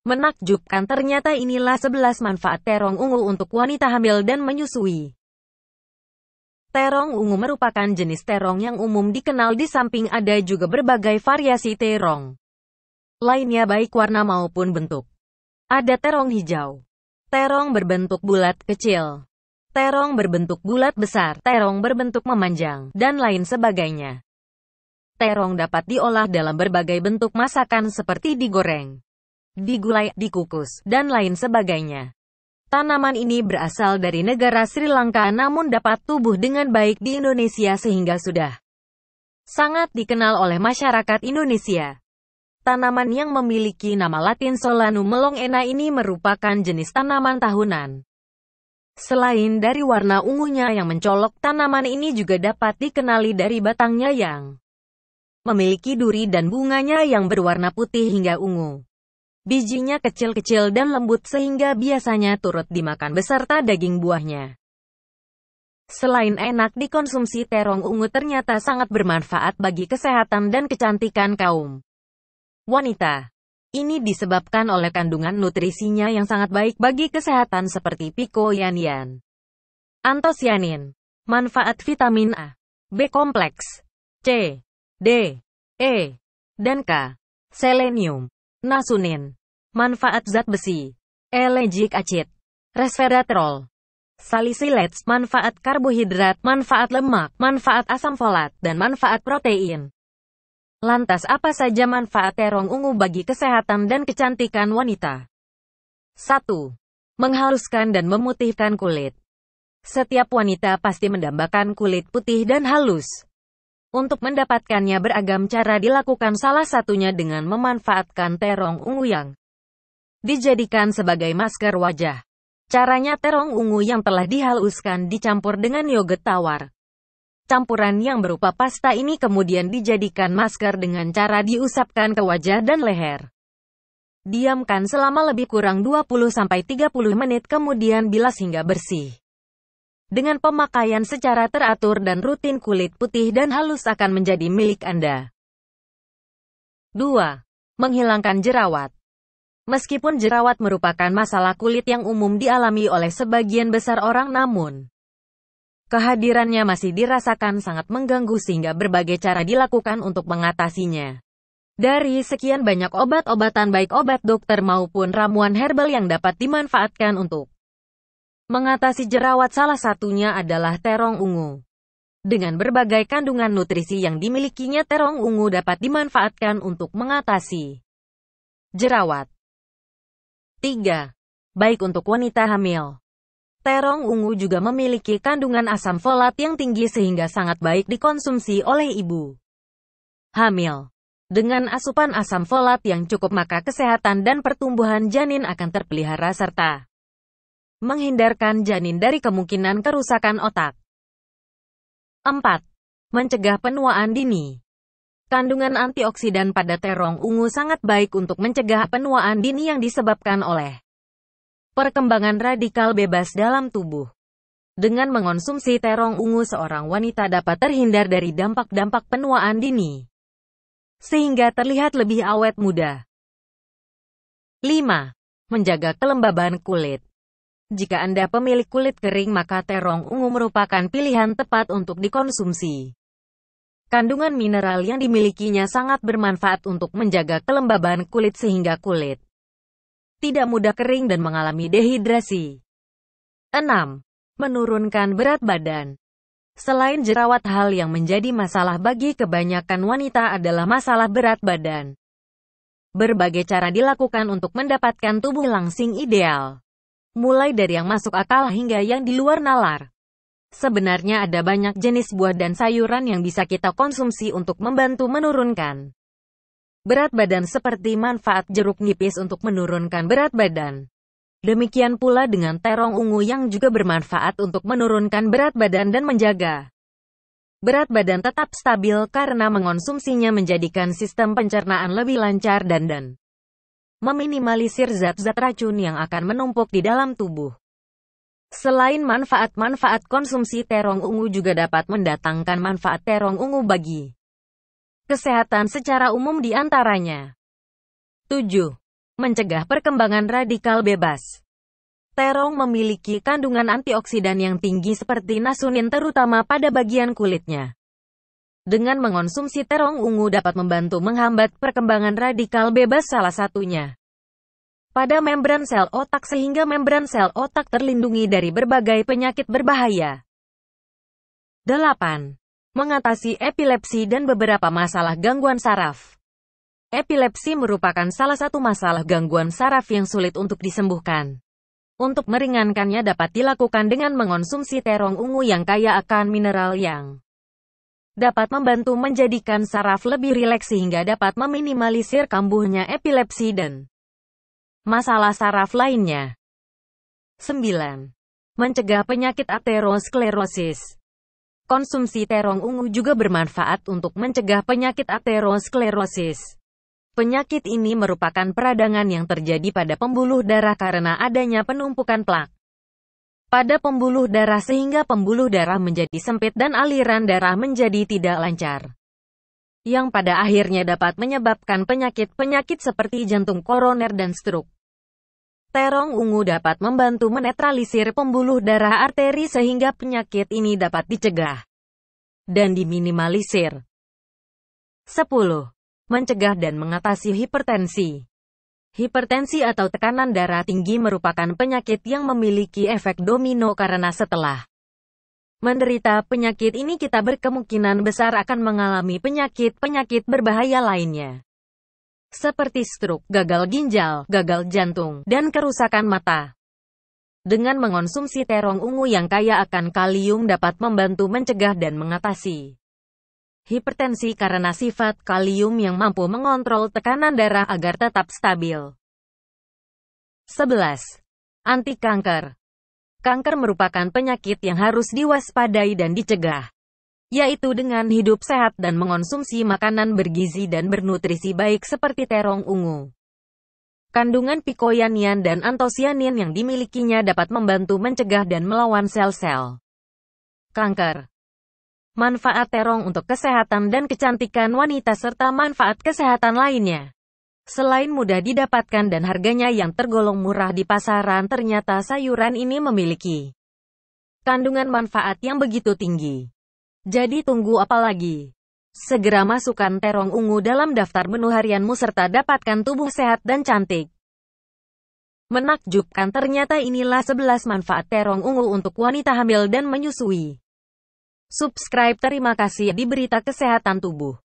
Menakjubkan ternyata inilah 11 manfaat terong ungu untuk wanita hamil dan menyusui. Terong ungu merupakan jenis terong yang umum dikenal di samping ada juga berbagai variasi terong. Lainnya baik warna maupun bentuk. Ada terong hijau, terong berbentuk bulat kecil, terong berbentuk bulat besar, terong berbentuk memanjang, dan lain sebagainya. Terong dapat diolah dalam berbagai bentuk masakan seperti digoreng, digulai, dikukus, dan lain sebagainya. Tanaman ini berasal dari negara Sri Lanka namun dapat tumbuh dengan baik di Indonesia sehingga sudah sangat dikenal oleh masyarakat Indonesia. Tanaman yang memiliki nama latin Solanum melongena ini merupakan jenis tanaman tahunan. Selain dari warna ungunya yang mencolok, tanaman ini juga dapat dikenali dari batangnya yang memiliki duri dan bunganya yang berwarna putih hingga ungu. Bijinya kecil-kecil dan lembut sehingga biasanya turut dimakan beserta daging buahnya. Selain enak dikonsumsi terong ungu ternyata sangat bermanfaat bagi kesehatan dan kecantikan kaum wanita. Ini disebabkan oleh kandungan nutrisinya yang sangat baik bagi kesehatan seperti pikoyanian, antosianin, manfaat vitamin A, B kompleks, C, D, E, dan K, selenium. Nasunin. Manfaat zat besi. Elegic acid. Resveratrol. Salicylates, manfaat karbohidrat, manfaat lemak, manfaat asam folat, dan manfaat protein. Lantas apa saja manfaat terong ungu bagi kesehatan dan kecantikan wanita? 1. Menghaluskan dan memutihkan kulit. Setiap wanita pasti mendambakan kulit putih dan halus. Untuk mendapatkannya beragam cara dilakukan salah satunya dengan memanfaatkan terong ungu yang dijadikan sebagai masker wajah. Caranya terong ungu yang telah dihaluskan dicampur dengan yogurt tawar. Campuran yang berupa pasta ini kemudian dijadikan masker dengan cara diusapkan ke wajah dan leher. Diamkan selama lebih kurang 20-30 menit kemudian bilas hingga bersih. Dengan pemakaian secara teratur dan rutin kulit putih dan halus akan menjadi milik Anda. 2. Menghilangkan jerawat Meskipun jerawat merupakan masalah kulit yang umum dialami oleh sebagian besar orang namun, kehadirannya masih dirasakan sangat mengganggu sehingga berbagai cara dilakukan untuk mengatasinya. Dari sekian banyak obat-obatan baik obat dokter maupun ramuan herbal yang dapat dimanfaatkan untuk Mengatasi jerawat salah satunya adalah terong ungu. Dengan berbagai kandungan nutrisi yang dimilikinya terong ungu dapat dimanfaatkan untuk mengatasi jerawat. 3. Baik untuk wanita hamil. Terong ungu juga memiliki kandungan asam folat yang tinggi sehingga sangat baik dikonsumsi oleh ibu hamil. Dengan asupan asam folat yang cukup maka kesehatan dan pertumbuhan janin akan terpelihara serta menghindarkan janin dari kemungkinan kerusakan otak. 4. Mencegah penuaan dini. Kandungan antioksidan pada terong ungu sangat baik untuk mencegah penuaan dini yang disebabkan oleh perkembangan radikal bebas dalam tubuh. Dengan mengonsumsi terong ungu seorang wanita dapat terhindar dari dampak-dampak penuaan dini sehingga terlihat lebih awet muda. 5. Menjaga kelembaban kulit jika Anda pemilik kulit kering maka terong ungu merupakan pilihan tepat untuk dikonsumsi. Kandungan mineral yang dimilikinya sangat bermanfaat untuk menjaga kelembaban kulit sehingga kulit tidak mudah kering dan mengalami dehidrasi. 6. Menurunkan berat badan Selain jerawat hal yang menjadi masalah bagi kebanyakan wanita adalah masalah berat badan. Berbagai cara dilakukan untuk mendapatkan tubuh langsing ideal mulai dari yang masuk akal hingga yang di luar nalar. Sebenarnya ada banyak jenis buah dan sayuran yang bisa kita konsumsi untuk membantu menurunkan berat badan seperti manfaat jeruk nipis untuk menurunkan berat badan. Demikian pula dengan terong ungu yang juga bermanfaat untuk menurunkan berat badan dan menjaga berat badan tetap stabil karena mengonsumsinya menjadikan sistem pencernaan lebih lancar dan dan meminimalisir zat-zat racun yang akan menumpuk di dalam tubuh. Selain manfaat-manfaat konsumsi terong ungu juga dapat mendatangkan manfaat terong ungu bagi kesehatan secara umum di antaranya. 7. Mencegah perkembangan radikal bebas. Terong memiliki kandungan antioksidan yang tinggi seperti nasunin terutama pada bagian kulitnya. Dengan mengonsumsi terong ungu dapat membantu menghambat perkembangan radikal bebas salah satunya pada membran sel otak sehingga membran sel otak terlindungi dari berbagai penyakit berbahaya. 8. Mengatasi epilepsi dan beberapa masalah gangguan saraf. Epilepsi merupakan salah satu masalah gangguan saraf yang sulit untuk disembuhkan. Untuk meringankannya dapat dilakukan dengan mengonsumsi terong ungu yang kaya akan mineral yang dapat membantu menjadikan saraf lebih rileks sehingga dapat meminimalisir kambuhnya epilepsi dan masalah saraf lainnya. 9. Mencegah penyakit aterosklerosis Konsumsi terong ungu juga bermanfaat untuk mencegah penyakit aterosklerosis. Penyakit ini merupakan peradangan yang terjadi pada pembuluh darah karena adanya penumpukan plak pada pembuluh darah sehingga pembuluh darah menjadi sempit dan aliran darah menjadi tidak lancar. Yang pada akhirnya dapat menyebabkan penyakit-penyakit seperti jantung koroner dan stroke. Terong ungu dapat membantu menetralisir pembuluh darah arteri sehingga penyakit ini dapat dicegah dan diminimalisir. 10. Mencegah dan mengatasi hipertensi Hipertensi atau tekanan darah tinggi merupakan penyakit yang memiliki efek domino karena setelah menderita penyakit ini kita berkemungkinan besar akan mengalami penyakit-penyakit berbahaya lainnya. Seperti stroke, gagal ginjal, gagal jantung, dan kerusakan mata. Dengan mengonsumsi terong ungu yang kaya akan kalium dapat membantu mencegah dan mengatasi Hipertensi karena sifat kalium yang mampu mengontrol tekanan darah agar tetap stabil. 11. Anti kanker. Kanker merupakan penyakit yang harus diwaspadai dan dicegah, yaitu dengan hidup sehat dan mengonsumsi makanan bergizi dan bernutrisi baik seperti terong ungu. Kandungan picoyanian dan antosianin yang dimilikinya dapat membantu mencegah dan melawan sel-sel kanker manfaat terong untuk kesehatan dan kecantikan wanita serta manfaat kesehatan lainnya. Selain mudah didapatkan dan harganya yang tergolong murah di pasaran, ternyata sayuran ini memiliki kandungan manfaat yang begitu tinggi. Jadi tunggu apa lagi? Segera masukkan terong ungu dalam daftar menu harianmu serta dapatkan tubuh sehat dan cantik. Menakjubkan ternyata inilah 11 manfaat terong ungu untuk wanita hamil dan menyusui. Subscribe terima kasih di berita kesehatan tubuh.